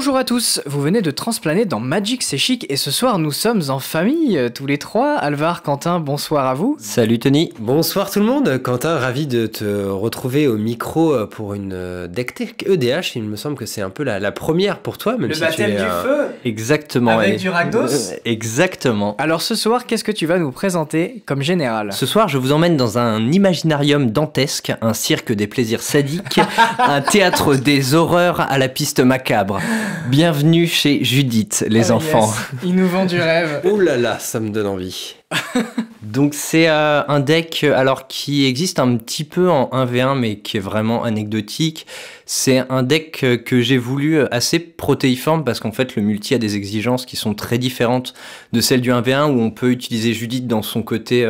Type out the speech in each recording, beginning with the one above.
Bonjour à tous, vous venez de transplaner dans Magic C'est Chic et ce soir nous sommes en famille, euh, tous les trois. Alvar, Quentin, bonsoir à vous. Salut Tony. Bonsoir tout le monde. Quentin, ravi de te retrouver au micro euh, pour une euh, Dectec EDH. Il me semble que c'est un peu la, première pour toi. Même si tu es, du feu Exactement. Avec du Rakdos Exactement. Alors ce soir, qu'est-ce que tu vas nous présenter comme général Ce soir, je vous emmène dans un imaginarium dantesque, un cirque des plaisirs sadiques, un théâtre des horreurs à la piste macabre. Bienvenue chez Judith, les ah enfants. Ils nous vendent du rêve. Oh là là, ça me donne envie. Donc c'est euh, un deck euh, alors qui existe un petit peu en 1v1 mais qui est vraiment anecdotique. C'est un deck euh, que j'ai voulu assez protéiforme parce qu'en fait le multi a des exigences qui sont très différentes de celles du 1v1 où on peut utiliser Judith dans son côté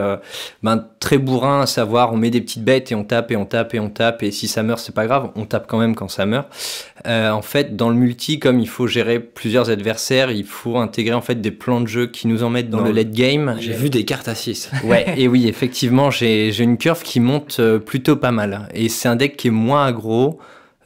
ben, très bourrin, à savoir on met des petites bêtes et on tape et on tape et on tape et si ça meurt c'est pas grave, on tape quand même quand ça meurt. en fait dans le multi comme il faut gérer plusieurs adversaires, il faut intégrer en fait des plans de jeu qui nous en mettent dans, le late game des cartes à 6. Ouais, et oui, effectivement, j'ai une curve qui monte euh, plutôt pas mal. Et c'est un deck qui est moins aggro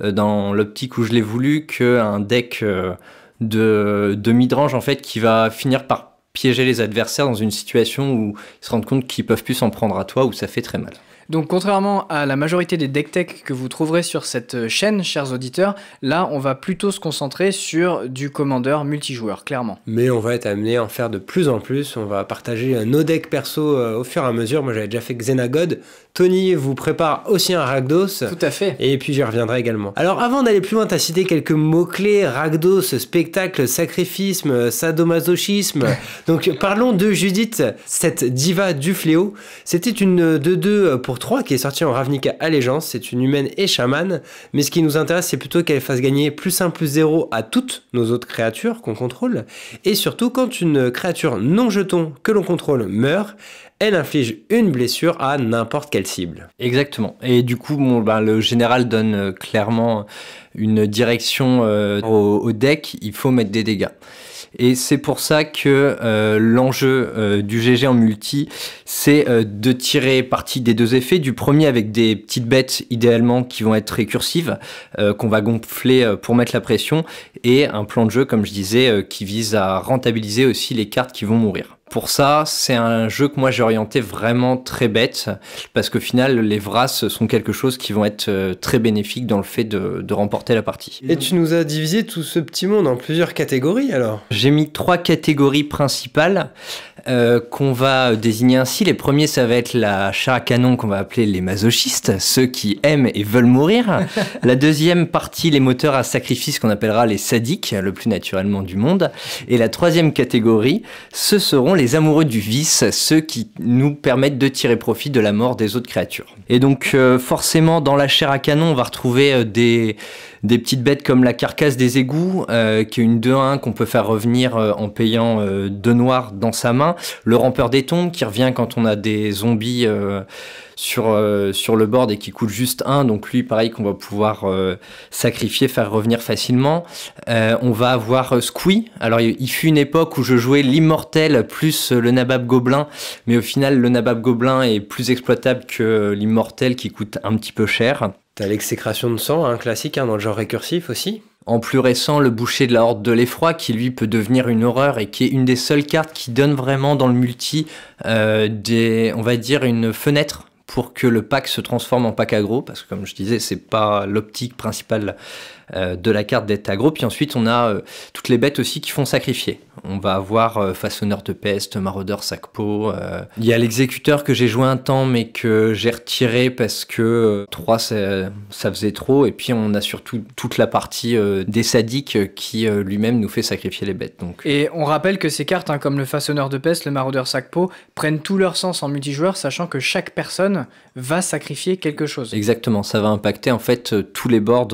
euh, dans l'optique où je l'ai voulu qu'un deck euh, de, de midrange en fait qui va finir par piéger les adversaires dans une situation où ils se rendent compte qu'ils peuvent plus s'en prendre à toi, ou ça fait très mal. Donc contrairement à la majorité des deck tech que vous trouverez sur cette euh, chaîne, chers auditeurs, là on va plutôt se concentrer sur du commandeur multijoueur, clairement. Mais on va être amené à en faire de plus en plus, on va partager nos decks perso euh, au fur et à mesure. Moi j'avais déjà fait Xenagod, Tony vous prépare aussi un ragdos Tout à fait. Et puis j'y reviendrai également. Alors avant d'aller plus loin, t'as cité quelques mots-clés, Ragdos, spectacle, sacrifice, euh, sadomasochisme. Donc parlons de Judith, cette diva du fléau. C'était une de 2 pour 3 qui est sortie en Ravnica Allégeance. C'est une humaine et chamane. Mais ce qui nous intéresse, c'est plutôt qu'elle fasse gagner plus 1 plus 0 à toutes nos autres créatures qu'on contrôle. Et surtout, quand une créature non jeton que l'on contrôle meurt, elle inflige une blessure à n'importe quelle cible. Exactement. Et du coup, ben, le général donne euh, clairement euh, une direction euh, au, deck, il faut mettre des dégâts. Et c'est pour ça que l'enjeu du GG en multi, c'est de tirer parti des deux effets. Du premier avec des petites bêtes idéalement qui vont être récursives, qu'on va gonfler pour mettre la pression, et un plan de jeu, comme je disais, qui vise à rentabiliser aussi les cartes qui vont mourir pour ça, c'est un jeu que moi j'ai orienté vraiment très bête, parce qu'au final, les Vras sont quelque chose qui vont être euh, très bénéfiques dans le fait de, remporter la partie. Et tu nous as divisé tout ce petit monde en plusieurs catégories alors J'ai mis trois catégories principales euh, qu'on va désigner ainsi. Les premiers, ça va être la chat à canon qu'on va appeler les masochistes, ceux qui aiment et veulent mourir. la deuxième partie, les moteurs à sacrifice qu'on appellera les sadiques, le plus naturellement du monde. Et la troisième catégorie, ce seront les amoureux du vice, ceux qui nous permettent de tirer profit de la mort des autres créatures. Et donc euh, forcément dans la chair à canon on va retrouver euh, des, petites bêtes comme la carcasse des égouts, euh, qui est une 2-1 qu'on peut faire revenir en payant deux noirs dans sa main, le rampeur des tombes qui revient quand on a des zombies sur, euh, sur le board et qui coûte juste un Donc lui, pareil, qu'on va pouvoir euh, sacrifier, faire revenir facilement. Euh, on va avoir Squee. Alors il fut une époque où je jouais l'immortel plus le nabab gobelin. Mais au final, le nabab gobelin est plus exploitable que l'immortel qui coûte un petit peu cher. T'as l'exécration de sang, un hein, classique hein, dans le genre récursif aussi en plus récent, le boucher de la Horde de l'Effroi, qui lui peut devenir une horreur et qui est une des seules cartes qui donne vraiment dans le multi des, on va dire, une fenêtre pour que le pack se transforme en pack agro, parce que comme je disais, c'est pas l'optique principale euh, de la carte d'être agro. Puis ensuite, on a euh, toutes les bêtes aussi qui font sacrifier. On va avoir euh, façonneur de peste, maraudeur, sac-peau. Il y a l'exécuteur que j'ai joué un temps, mais que j'ai retiré parce que 3, ça, faisait trop. Et puis, on a surtout toute la partie des sadiques qui lui-même nous fait sacrifier les bêtes. Donc. Et on rappelle que ces cartes, hein, comme le façonneur de peste, le maraudeur, sac-peau, prennent tout leur sens en multijoueur, sachant que chaque personne va sacrifier quelque chose. Exactement, ça va impacter en fait tous les boards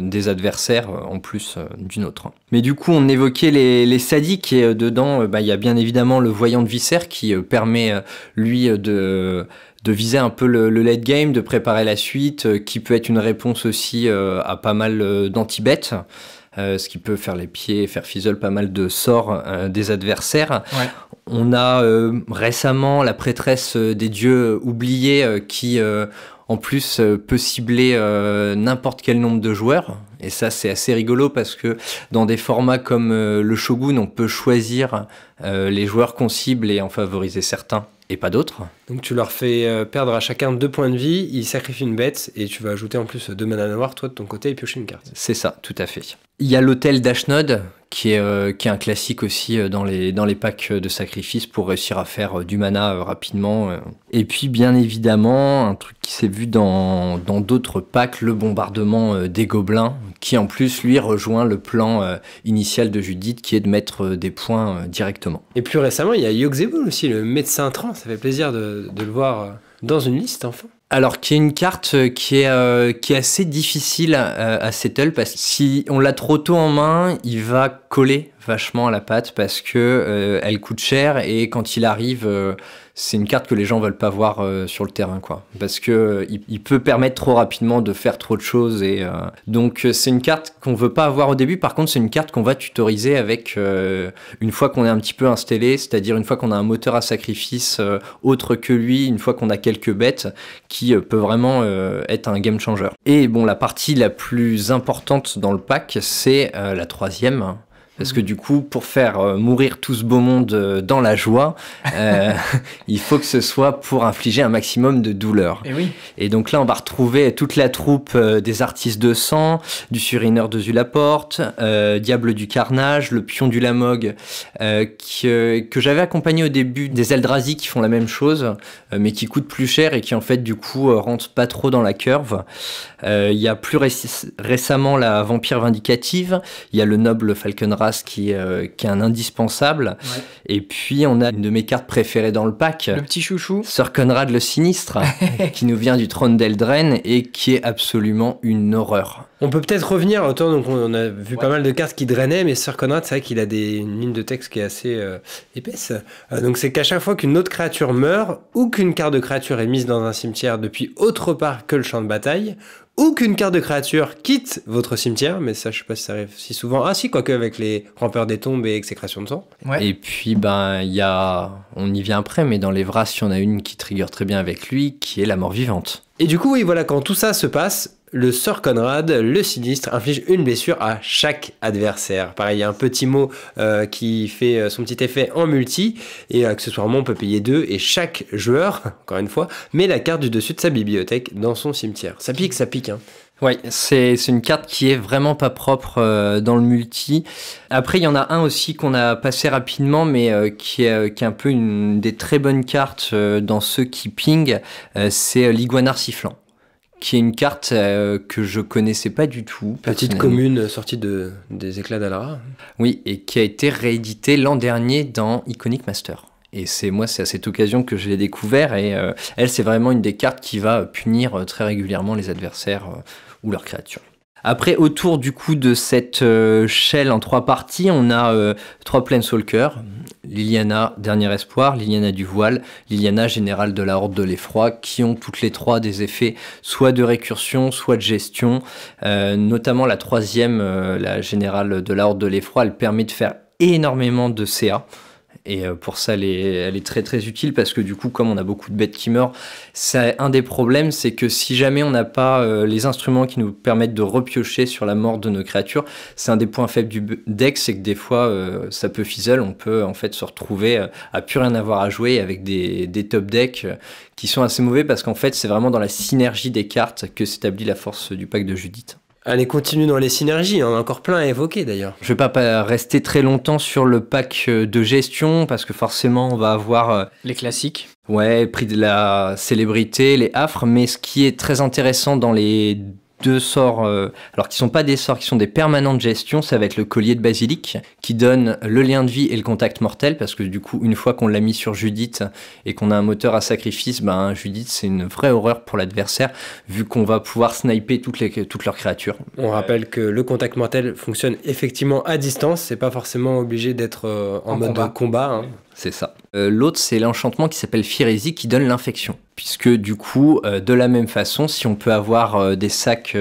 des adversaires euh, en plus euh, d'une autre. Mais du coup, on évoquait les, sadiques et euh, dedans, bah, il y a bien évidemment le voyant de viscère qui permet lui de viser un peu le, le, late game, de préparer la suite, qui peut être une réponse aussi à pas mal d'anti-bêtes. Euh, ce qui peut faire les pieds faire fizzle pas mal de sorts euh, des adversaires. On a euh, récemment la prêtresse des dieux oubliés qui en plus peut cibler n'importe quel nombre de joueurs. Et ça, c'est assez rigolo parce que dans des formats comme le Shogun, on peut choisir les joueurs qu'on cible et en favoriser certains et pas d'autres. Donc tu leur fais euh, perdre à chacun deux points de vie, ils sacrifient une bête et tu vas ajouter en plus deux mana noires, toi de ton côté, et piocher une carte. C'est ça, tout à fait. Il y a l'hôtel d'Ashnod qui est, euh, qui est un classique aussi euh, dans les, dans les packs de sacrifice pour réussir à faire euh, du mana rapidement. Et puis bien évidemment, un truc qui s'est vu dans d'autres packs, le bombardement des gobelins, qui en plus lui rejoint le plan initial de Judith qui est de mettre des points directement. Et plus récemment, il y a Yogzebul aussi, le médecin trans, ça fait plaisir de, de le voir dans une liste enfin alors, qui est une carte euh, qui est, euh, qui est assez difficile à, euh, à settle parce que si on l'a trop tôt en main, il va coller vachement à la patte parce que euh, elle coûte cher et quand il arrive, euh, c'est une carte que les gens veulent pas voir euh, sur le terrain, quoi. Parce que il, peut permettre trop rapidement de faire trop de choses et donc c'est une carte qu'on veut pas avoir au début. Par contre, c'est une carte qu'on va tutoriser avec une fois qu'on est un petit peu installé, c'est-à-dire une fois qu'on a un moteur à sacrifice autre que lui, une fois qu'on a quelques bêtes, qui peut vraiment être un game changer. Et bon, la partie la plus importante dans le pack, c'est la troisième parce que du coup, pour faire euh, mourir tout ce beau monde euh, dans la joie, euh, il faut que ce soit pour infliger un maximum de douleur. Et, eh oui. et donc là, on va retrouver toute la troupe des artistes de sang, du surineur de Zulaporte, Diable du Carnage, le pion du Lamog, que, j'avais accompagné au début des Eldrazi qui font la même chose, mais qui coûtent plus cher et qui en fait, du coup, rentrent pas trop dans la curve. Il y a plus récemment la Vampire Vindicative, il y a le Noble Falconra euh, qui, est un indispensable. Et puis, on a une de mes cartes préférées dans le pack. Le petit chouchou. Sir Conrad le Sinistre, qui nous vient du trône d'El'dren et qui est absolument une horreur. On peut peut-être revenir, autant donc on a vu pas mal de cartes qui drainaient, mais Sir Conrad, c'est vrai qu'il a des, une ligne de texte qui est assez euh, épaisse. Euh, donc c'est qu'à chaque fois qu'une autre créature meurt, ou qu'une carte de créature est mise dans un cimetière depuis autre part que le champ de bataille, aucune carte de créature quitte votre cimetière, mais ça, je sais pas si ça arrive si souvent. Ah, si, quoique avec les rampeurs des tombes et créations de sang. Et puis, ben, il y a. On y vient après, mais dans les Vras, il y en a une qui trigger très bien avec lui, qui est la mort vivante. Et du coup, oui, voilà, quand tout ça se passe, le sort Conrad, le sinistre, inflige une blessure à chaque adversaire. Pareil, il y a un petit mot euh, qui fait euh, son petit effet en multi, et accessoirement on peut payer deux, et chaque joueur, encore une fois, met la carte du dessus de sa bibliothèque dans son cimetière. Ça pique, ça pique. Hein. Oui, c'est une carte qui est vraiment pas propre euh, dans le multi. Après, il y en a un aussi qu'on a passé rapidement, mais qui, est, qui un peu une des très bonnes cartes dans ceux qui ping, c'est l'iguana sifflant qui est une carte euh, que je connaissais pas du tout. Petite commune sortie de, des éclats d'Alara. Oui, et qui a été rééditée l'an dernier dans Iconic Master. Et c'est moi, c'est à cette occasion que je l'ai découvert. Et euh, elle, c'est vraiment une des cartes qui va punir euh, très régulièrement les adversaires ou leurs créatures. Après, autour du coup de cette shell en trois parties, on a trois Planeswalkers, Liliana Dernier Espoir, Liliana du Voile, Liliana Générale de la Horde de l'Effroi, qui ont toutes les trois des effets soit de récursion, soit de gestion. Euh, notamment la troisième, euh, la Générale de la Horde de l'Effroi, elle permet de faire énormément de CA. Et euh, pour ça, elle est, très très utile parce que du coup, comme on a beaucoup de bêtes qui meurent, un des problèmes, c'est que si jamais on n'a pas euh, les instruments qui nous permettent de repiocher sur la mort de nos créatures, c'est un des points faibles du deck, c'est que des fois, euh, ça peut fizzle, on peut en fait se retrouver à plus rien avoir à jouer avec des, des top decks qui sont assez mauvais parce qu'en fait, c'est vraiment dans la synergie des cartes que s'établit la force du pack de Judith. Allez, continue dans les synergies, on a encore plein à évoquer d'ailleurs. Je ne vais pas rester très longtemps sur le pack euh, de gestion, parce que forcément on va avoir... Euh, les classiques. Ouais, prix de la célébrité, les affres, mais ce qui est très intéressant dans les deux sorts, euh, alors qui sont pas des sorts, qui sont des permanents de gestion, ça va être le collier de basilic, qui donne le lien de vie et le contact mortel, parce que du coup, une fois qu'on l'a mis sur Judith et qu'on a un moteur à sacrifice, ben Judith c'est une vraie horreur pour l'adversaire, vu qu'on va pouvoir sniper toutes, les, toutes leurs créatures. On rappelle que le contact mortel fonctionne effectivement à distance, c'est pas forcément obligé d'être euh, en, mode combat. Hein c'est ça. Euh, l'autre, c'est l'enchantement qui s'appelle Firesi qui donne l'infection. Puisque du coup, euh, de la même façon, si on peut avoir euh, des sacs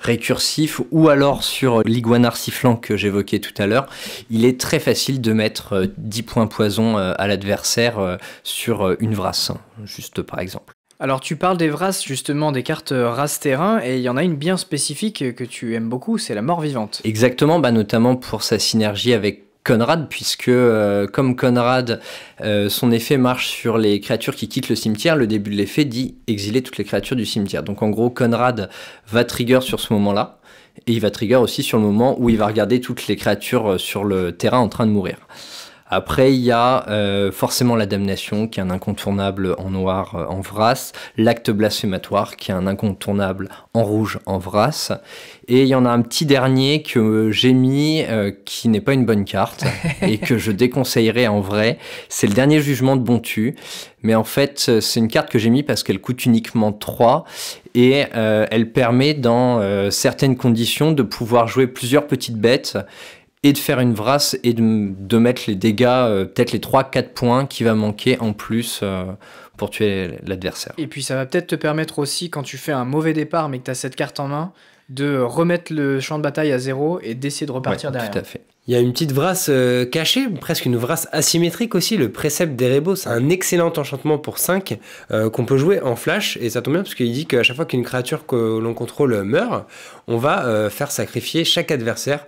récursifs ou alors sur l'Iguanar sifflant que j'évoquais tout à l'heure, il est très facile de mettre 10 points poison à l'adversaire sur une vrasse, hein. juste par exemple. Alors tu parles des races justement, des cartes race terrain, et il y en a une bien spécifique que tu aimes beaucoup, c'est la mort vivante. Exactement, bah, notamment pour sa synergie avec Conrad, puisque euh, comme Conrad, euh, son effet marche sur les créatures qui quittent le cimetière, le début de l'effet dit exiler toutes les créatures du cimetière. Donc en gros, Conrad va trigger sur ce moment-là, et il va trigger aussi sur le moment où il va regarder toutes les créatures euh, sur le terrain en train de mourir. Après, il y a euh, forcément la damnation, qui est un incontournable en noir euh, en vrace. l'acte blasphématoire, qui est un incontournable en rouge en vrace. et il y en a un petit dernier que j'ai mis, euh, qui n'est pas une bonne carte, et que je déconseillerais en vrai, c'est le dernier jugement de Bontu, mais en fait, c'est une carte que j'ai mis parce qu'elle coûte uniquement 3, et elle permet dans certaines conditions de pouvoir jouer plusieurs petites bêtes, et de faire une vrasse et de, mettre les dégâts, euh, peut-être les 3-4 points qui va manquer en plus euh, pour tuer l'adversaire. Et puis ça va peut-être te permettre aussi, quand tu fais un mauvais départ mais que tu as cette carte en main, de remettre le champ de bataille à zéro et d'essayer de repartir derrière. Tout à fait. Il y a une petite vrasse euh, cachée, presque une vrasse asymétrique aussi, le précepte c'est un excellent enchantement pour 5 euh, qu'on peut jouer en flash, et ça tombe bien parce qu'il dit qu'à chaque fois qu'une créature que l'on contrôle meurt, on va euh, faire sacrifier chaque adversaire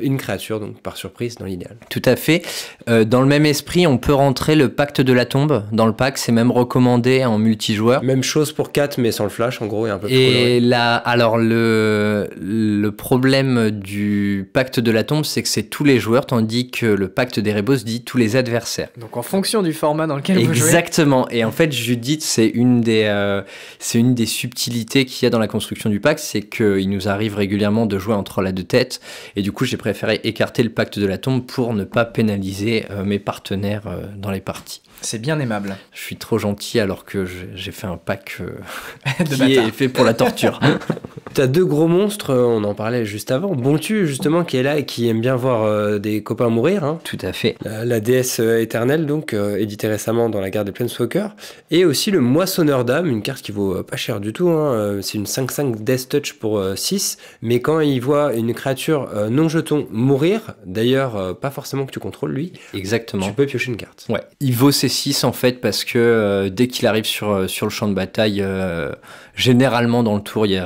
une créature, donc par surprise dans l'idéal. Tout à fait. dans le même esprit, on peut rentrer le pacte de la tombe dans le pack, c'est même recommandé en multijoueur. Même chose pour 4 mais sans le flash en gros, et un peu plus Et là, alors le, le problème du pacte de la tombe, c'est que c'est tout les joueurs, tandis que le pacte des Rebos dit tous les adversaires. Donc en fonction du format dans lequel Exactement. vous jouez. Exactement. Et en fait, Judith, c'est une des, euh, c'est une des subtilités qu'il y a dans la construction du pacte, c'est qu'il nous arrive régulièrement de jouer entre la deux têtes. Et du coup, j'ai préféré écarter le pacte de la tombe pour ne pas pénaliser euh, mes partenaires euh, dans les parties. C'est bien aimable. Je suis trop gentil alors que j'ai fait un pack euh, qui est fait pour la torture. T'as deux gros monstres, euh, on en parlait juste avant. Bontu, justement, qui est là et qui aime bien voir euh, des copains mourir. Hein. Tout à fait. La, déesse éternelle, donc, édité récemment dans la guerre des Planeswalker. Et aussi le Moissonneur d'âme, une carte qui vaut pas cher du tout. Hein, c'est une 5-5 Death Touch pour 6. Mais quand il voit une créature non-jeton mourir, d'ailleurs, pas forcément que tu contrôles lui. Exactement. Tu peux piocher une carte. Ouais. Il vaut ses 6 en fait parce que euh, dès qu'il arrive sur, euh, sur le champ de bataille, euh, généralement dans le tour il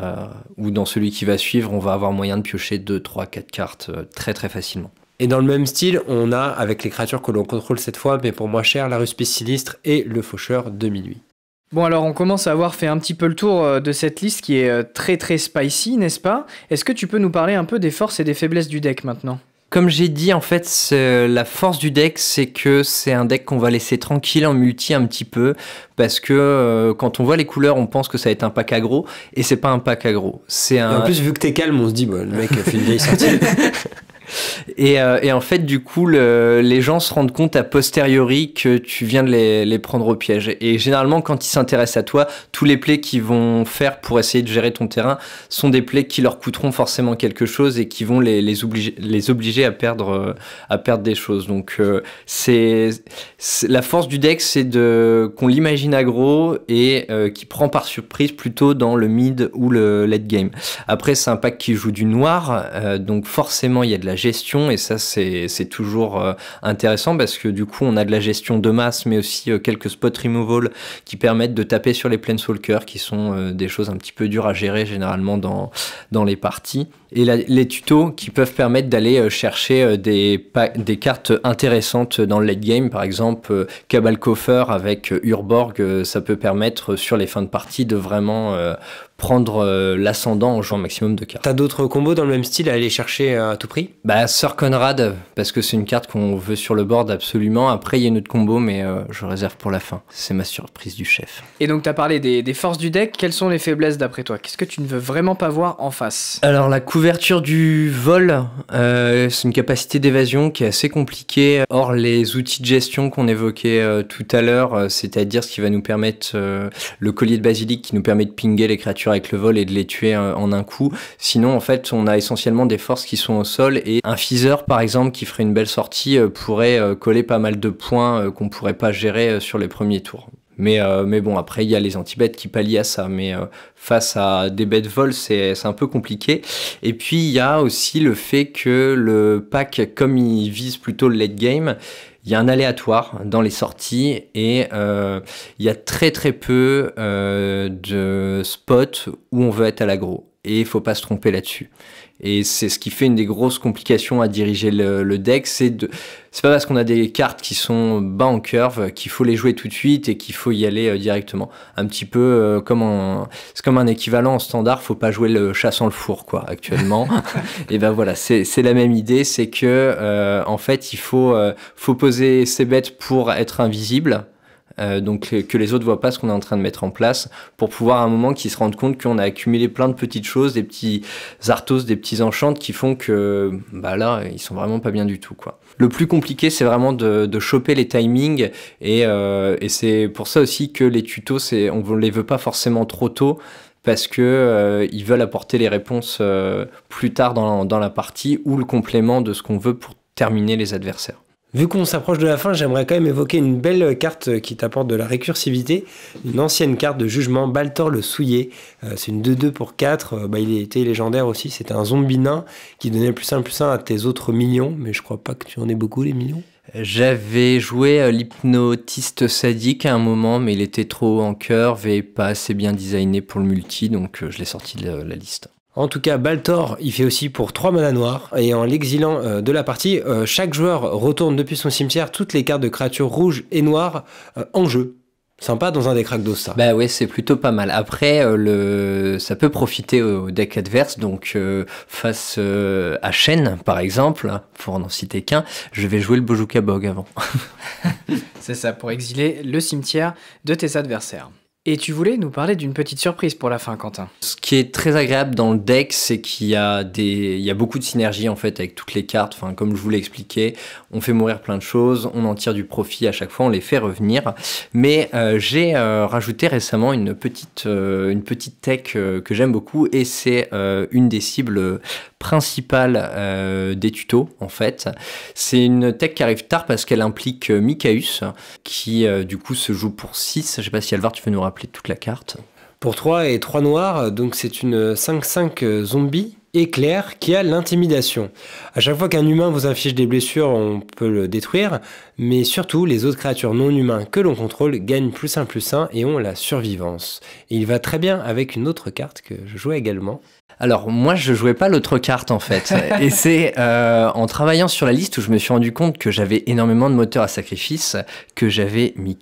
ou dans celui qui va suivre, on va avoir moyen de piocher 2, 3, 4 cartes très très facilement. Et dans le même style, on a, avec les créatures que l'on contrôle cette fois, mais pour moins cher, la rue sinistre et le faucheur de minuit. Bon alors on commence à avoir fait un petit peu le tour de cette liste qui est très très spicy, n'est-ce pas Est-ce que tu peux nous parler un peu des forces et des faiblesses du deck maintenant comme j'ai dit, en fait, la force du deck, c'est que c'est un deck qu'on va laisser tranquille en multi un petit peu, parce que euh, quand on voit les couleurs, on pense que ça va être un pack aggro, et c'est pas un pack aggro. C'est un... en plus, vu que t'es calme, on se dit, bah, le mec a fait une vieille sortie. Euh, et, en fait, du coup, les gens se rendent compte a posteriori que tu viens de les, prendre au piège. Et généralement, quand ils s'intéressent à toi, tous les plays qu'ils vont faire pour essayer de gérer ton terrain sont des plays qui leur coûteront forcément quelque chose et qui vont les, obliger, les obliger à perdre, euh, à perdre des choses. Donc, euh, c'est la force du deck, c'est de qu'on l'imagine aggro et qu'il qui prend par surprise plutôt dans le mid ou le late game. Après, c'est un pack qui joue du noir, donc forcément, il y a de la gestion et ça c'est toujours euh, intéressant parce que du coup on a de la gestion de masse mais aussi euh, quelques spot removal qui permettent de taper sur les planeswalkers qui sont euh, des choses un petit peu dures à gérer généralement dans, dans les parties et les tutos qui peuvent permettre d'aller euh, chercher euh, des, des, cartes intéressantes dans le late game. Par exemple, euh, Cabal Coffer avec Urborg, ça peut permettre sur les fins de partie de vraiment prendre l'ascendant en jouant un maximum de cartes. T'as d'autres combos dans le même style à aller chercher à tout prix Bah Sir Conrad, parce que c'est une carte qu'on veut sur le board absolument. Après, il y a une autre combo, mais je réserve pour la fin. C'est ma surprise du chef. Et donc, t'as parlé des, des, forces du deck. Quelles sont les faiblesses d'après toi Qu'est-ce que tu ne veux vraiment pas voir en face Alors, la L'ouverture du vol, euh, c'est une capacité d'évasion qui est assez compliquée. Or, les outils de gestion qu'on évoquait euh, tout à l'heure, euh, c'est-à-dire ce qui va nous permettre le collier de basilic qui nous permet de pinguer les créatures avec le vol et de les tuer en un coup. Sinon, en fait, on a essentiellement des forces qui sont au sol et un fiseur, par exemple, qui ferait une belle sortie pourrait coller pas mal de points qu'on pourrait pas gérer sur les premiers tours. Euh, mais, bon, après, il y a les anti-bêtes qui pallient à ça. Mais euh, face à des bêtes vol, c'est un peu compliqué. Et puis, il y a aussi le fait que le pack, comme il vise plutôt le late game, il y a un aléatoire dans les sorties et euh, il y a très très peu de spots où on veut être à l'agro. Et il faut pas se tromper là-dessus. Et c'est ce qui fait une des grosses complications à diriger le, deck, c'est de, c'est pas parce qu'on a des cartes qui sont bas en curve qu'il faut les jouer tout de suite et qu'il faut y aller euh, directement. Un petit peu euh, comme un, c'est comme un équivalent en standard, faut pas jouer le chat sans le four quoi actuellement. et ben voilà, c'est, la même idée, c'est que euh, en fait il faut faut poser ses bêtes pour être invisible euh, donc que les autres voient pas ce qu'on est en train de mettre en place, pour pouvoir à un moment qu'ils se rendent compte qu'on a accumulé plein de petites choses, des petits artos, des petits enchantes qui font que bah là ils sont vraiment pas bien du tout quoi. Le plus compliqué c'est vraiment de, choper les timings euh, et, c'est pour ça aussi que les tutos c'est on les veut pas forcément trop tôt parce que euh, ils veulent apporter les réponses plus tard dans la partie ou le complément de ce qu'on veut pour terminer les adversaires. Vu qu'on s'approche de la fin, j'aimerais quand même évoquer une belle carte qui t'apporte de la récursivité, une ancienne carte de jugement, Baltor le Souillé. Euh, c'est une 2-2 pour 4, euh, bah, il était légendaire aussi, c'était un zombie nain qui donnait plus 1 plus 1 à tes autres millions, mais je crois pas que tu en aies beaucoup les millions. J'avais joué l'hypnotiste sadique à un moment, mais il était trop en curve et pas assez bien designé pour le multi, donc euh, je l'ai sorti de la liste. En tout cas, Baltor, il fait aussi pour 3 mana noirs, et en l'exilant euh, de la partie, euh, chaque joueur retourne depuis son cimetière toutes les cartes de créatures rouges et noires euh, en jeu. Sympa dans un des d'os ça. Bah ouais, c'est plutôt pas mal. Après, le... ça peut profiter au deck adverse. Donc, face à Shen, par exemple, pour n'en citer qu'un, je vais jouer le Bojuka Bog avant. c'est ça, pour exiler le cimetière de tes adversaires. Et tu voulais nous parler d'une petite surprise pour la fin, Quentin. Ce qui est très agréable dans le deck, c'est qu'il y a des, il y a beaucoup de synergie en fait avec toutes les cartes. Enfin, comme je vous l'ai expliqué, on fait mourir plein de choses, on en tire du profit à chaque fois, on les fait revenir. Mais euh, j'ai euh, rajouté récemment une petite, euh, une petite tech que j'aime beaucoup et c'est une des cibles principales des tutos en fait. C'est une tech qui arrive tard parce qu'elle implique Mikaus qui du coup se joue pour 6. Je sais pas si Alvar tu veux nous rappeler toute la carte. Pour 3 et 3 noirs, donc c'est une 5-5 zombie éclair qui a l'intimidation. À chaque fois qu'un humain vous inflige des blessures, on peut le détruire, mais surtout les autres créatures non humains que l'on contrôle gagnent plus 1 plus 1 et ont la survivance. il va très bien avec une autre carte que je jouais également, alors moi je jouais pas l'autre carte en fait et c'est euh, en travaillant sur la liste où je me suis rendu compte que j'avais énormément de moteurs à sacrifice que j'avais mis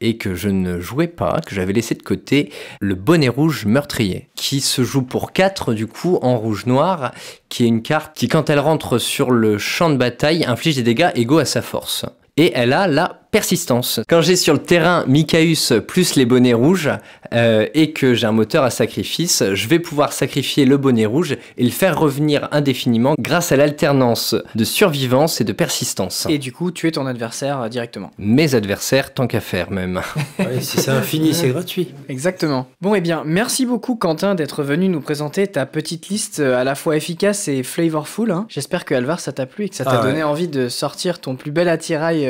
et que je ne jouais pas que j'avais laissé de côté le bonnet rouge meurtrier qui se joue pour 4 du coup en rouge noir qui est une carte qui quand elle rentre sur le champ de bataille inflige des dégâts égaux à sa force et elle a la persistance. Quand j'ai sur le terrain Micaus plus les bonnets rouges euh, et que j'ai un moteur à sacrifice, je vais pouvoir sacrifier le bonnet rouge et le faire revenir indéfiniment grâce à l'alternance de survivance et de persistance. Et du coup, tuer ton adversaire euh, directement. Mes adversaires, tant qu'à faire même. si c'est infini, c'est gratuit. Exactement. Bon, et eh bien, merci beaucoup Quentin d'être venu nous présenter ta petite liste euh, à la fois efficace et flavorful. Hein. J'espère que Alvar, ça t'a plu et que ça t'a ah donné envie de sortir ton plus bel attirail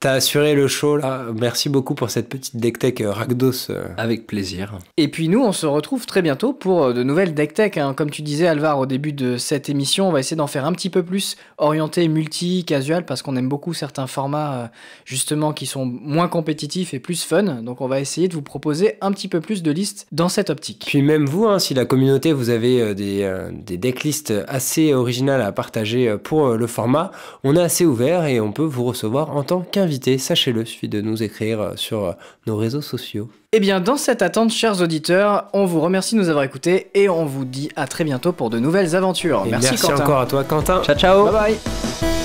T'as assuré le show là. Merci beaucoup pour cette petite deck tech euh, ragdos euh. Avec plaisir. Et puis nous, on se retrouve très bientôt pour euh, de nouvelles deck tech. Hein. Comme tu disais, Alvar, au début de cette émission, on va essayer d'en faire un petit peu plus orienté multi, casual, parce qu'on aime beaucoup certains formats justement qui sont moins compétitifs et plus fun. Donc on va essayer de vous proposer un petit peu plus de listes dans cette optique. Puis même vous, hein, si la communauté, vous avez des, des decklists assez originales à partager pour le format, on est assez ouvert et on peut vous recevoir en tant qu'un sachez-le, suffit de nous écrire euh, sur euh, nos réseaux sociaux. Et eh bien, dans cette attente, chers auditeurs, on vous remercie de nous avoir écoutés et on vous dit à très bientôt pour de nouvelles aventures. merci, encore à toi, Quentin. Ciao, ciao. Bye bye.